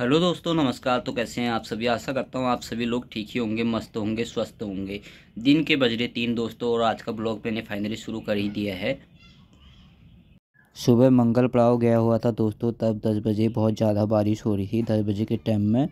hello दोस्तों नमस्कार तो कैसे हैं आप सभी आशा करता हूँ आप सभी लोग ठीक ही होंगे मस्त होंगे स्वस्थ होंगे दिन के बज रहे तीन दोस्तों और आज का ब्लॉग मैंने फाइनली शुरू कर ही दिया है सुबह मंगल पड़ाव गया हुआ था दोस्तों तब दस बजे बहुत ज़्यादा बारिश हो रही थी दस बजे के टाइम में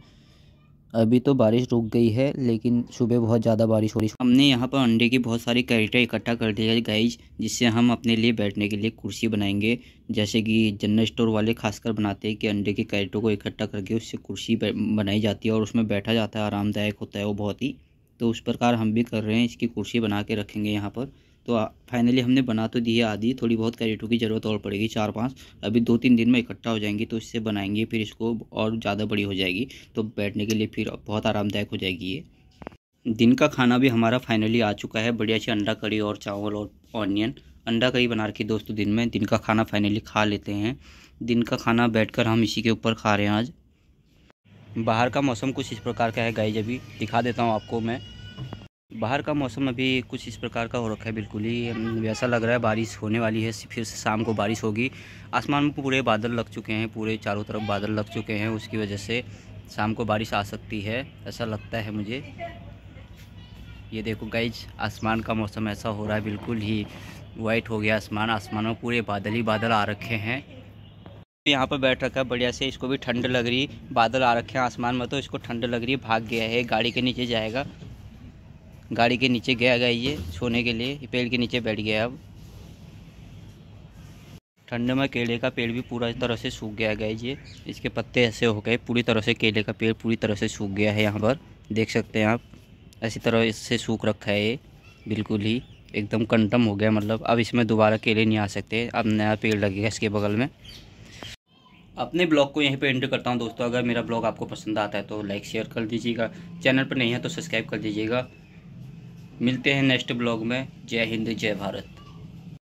अभी तो बारिश रुक गई है लेकिन सुबह बहुत ज़्यादा बारिश हो रही हमने यहाँ पर अंडे की बहुत सारी कैरेटर इकट्ठा कर दिया है गाइज जिससे हम अपने लिए बैठने के लिए कुर्सी बनाएंगे जैसे कि जनरल स्टोर वाले खासकर बनाते हैं कि अंडे के कैरेटों को इकट्ठा करके उससे कुर्सी बनाई जाती है और उसमें बैठा जाता है आरामदायक होता है वो बहुत ही तो उस प्रकार हम भी कर रहे हैं इसकी कुर्सी बना के रखेंगे यहाँ पर तो फाइनली हमने बना तो दी है आधी थोड़ी बहुत कैरेटों की ज़रूरत और पड़ेगी चार पांच अभी दो तीन दिन में इकट्ठा हो जाएंगी तो इससे बनाएंगे फिर इसको और ज़्यादा बड़ी हो जाएगी तो बैठने के लिए फिर बहुत आरामदायक हो जाएगी ये दिन का खाना भी हमारा फाइनली आ चुका है बढ़िया अच्छी अंडा करी और चावल और ऑनियन अंडा करी बना रखी दोस्तों दिन में दिन का खाना फाइनली खा लेते हैं दिन का खाना बैठ हम इसी के ऊपर खा रहे हैं आज बाहर का मौसम कुछ इस प्रकार का है गाई जब दिखा देता हूँ आपको मैं बाहर का मौसम अभी कुछ इस प्रकार का हो रखा है बिल्कुल ही वैसा लग रहा है बारिश होने वाली है फिर से शाम को बारिश होगी आसमान में पूरे बादल लग चुके हैं पूरे चारों तरफ बादल लग चुके हैं उसकी वजह से शाम को बारिश आ सकती है ऐसा लगता है मुझे ये देखो गाइज आसमान का मौसम ऐसा हो रहा है बिल्कुल ही वाइट हो गया आसमान आसमान में पूरे बादल ही बादल आ रखे हैं यहाँ पर बैठ रखा है बढ़िया से इसको भी ठंड लग रही बादल आ रखे हैं आसमान में तो इसको ठंड लग रही है भाग गया है गाड़ी के नीचे जाएगा गाड़ी के नीचे गया गया ये सोने के लिए पेड़ के नीचे बैठ गया अब ठंड में केले का पेड़ भी पूरा तरह से सूख गया गया ये इसके पत्ते ऐसे हो गए पूरी तरह से केले का पेड़ पूरी तरह से सूख गया है यहाँ पर देख सकते हैं आप ऐसी तरह इससे सूख रखा है ये बिल्कुल ही एकदम कंटम हो गया मतलब अब इसमें दोबारा केले नहीं आ सकते अब नया पेड़ लगेगा इसके बगल में अपने ब्लॉग को यहीं पे एंटर करता हूँ दोस्तों अगर मेरा ब्लॉग आपको पसंद आता है तो लाइक शेयर कर दीजिएगा चैनल पर नहीं है तो सब्सक्राइब कर दीजिएगा मिलते हैं नेक्स्ट ब्लॉग में जय हिंद जय भारत